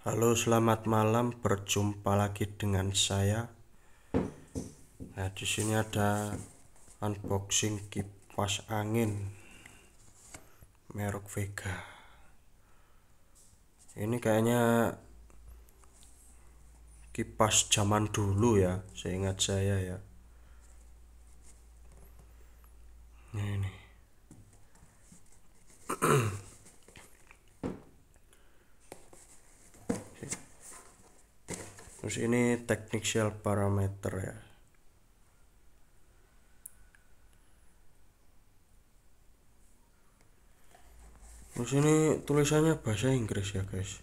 Halo, selamat malam. Berjumpa lagi dengan saya. Nah, di sini ada unboxing kipas angin merek Vega. Ini kayaknya kipas zaman dulu ya, seingat saya ya. Nah, ini. terus ini teknik shell parameter ya terus ini tulisannya bahasa Inggris ya guys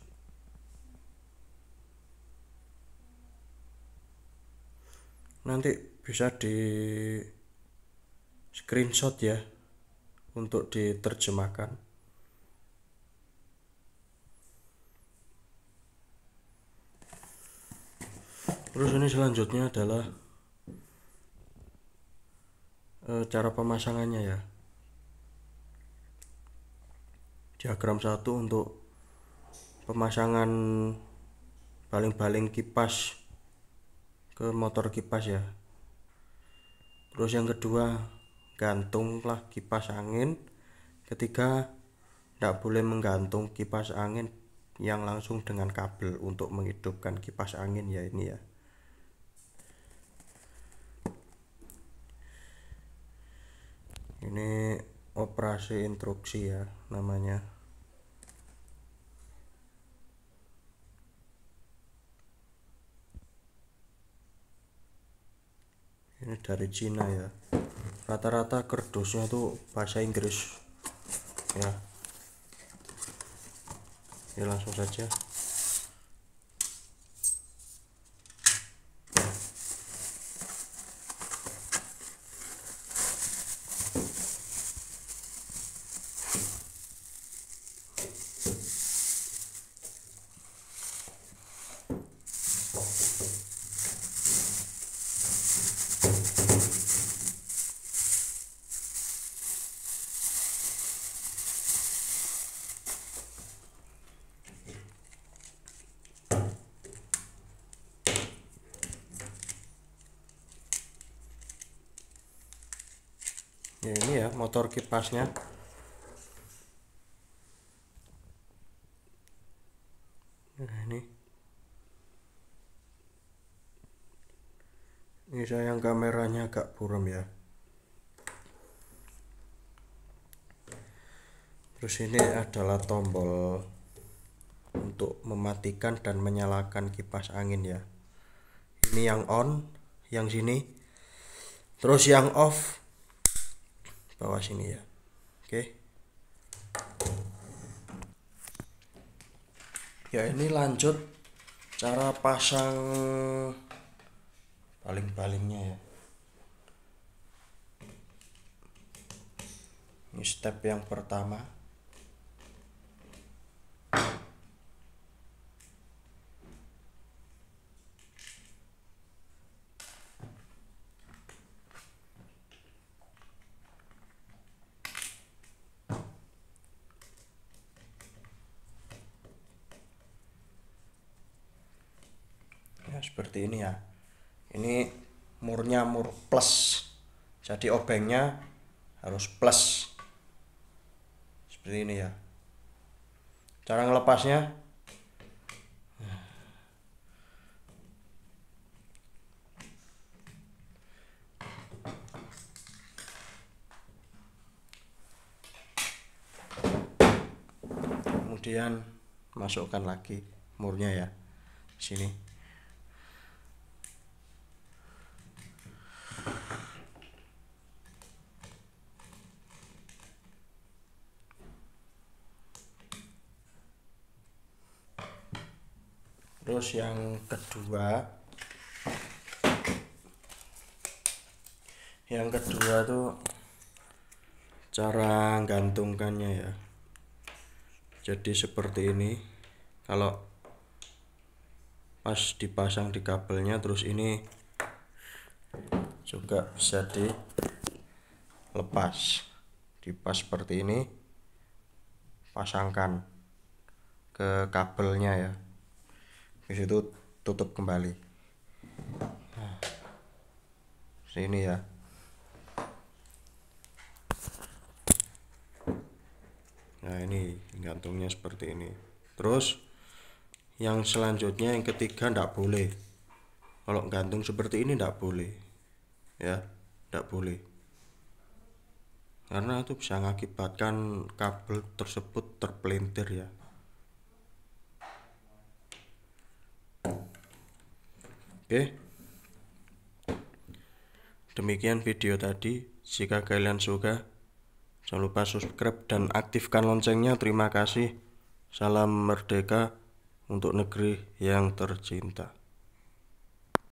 nanti bisa di screenshot ya untuk diterjemahkan terus ini selanjutnya adalah e, cara pemasangannya ya diagram satu untuk pemasangan baling-baling kipas ke motor kipas ya terus yang kedua gantunglah kipas angin ketiga tidak boleh menggantung kipas angin yang langsung dengan kabel untuk menghidupkan kipas angin ya ini ya ini operasi instruksi ya namanya ini dari Cina ya rata-rata kerdusnya itu bahasa Inggris ya ini langsung saja ya ini ya motor kipasnya nah ini ini sayang kameranya agak buram ya terus ini adalah tombol untuk mematikan dan menyalakan kipas angin ya ini yang on yang sini terus yang off bawah sini ya oke okay. ya ini lanjut cara pasang paling palingnya ya ini step yang pertama Ya, seperti ini ya ini murnya mur plus jadi obengnya harus plus seperti ini ya cara ngelepasnya kemudian masukkan lagi murnya ya sini terus yang kedua yang kedua tuh cara gantungkannya ya jadi seperti ini kalau pas dipasang di kabelnya terus ini juga bisa dilepas dipas seperti ini pasangkan ke kabelnya ya Habis itu tutup kembali nah, sini ya nah ini gantungnya seperti ini terus yang selanjutnya yang ketiga tidak boleh kalau gantung seperti ini tidak boleh ya tidak boleh karena itu bisa mengakibatkan kabel tersebut terpelintir ya Oke. Demikian video tadi. Jika kalian suka, jangan lupa subscribe dan aktifkan loncengnya. Terima kasih. Salam merdeka untuk negeri yang tercinta.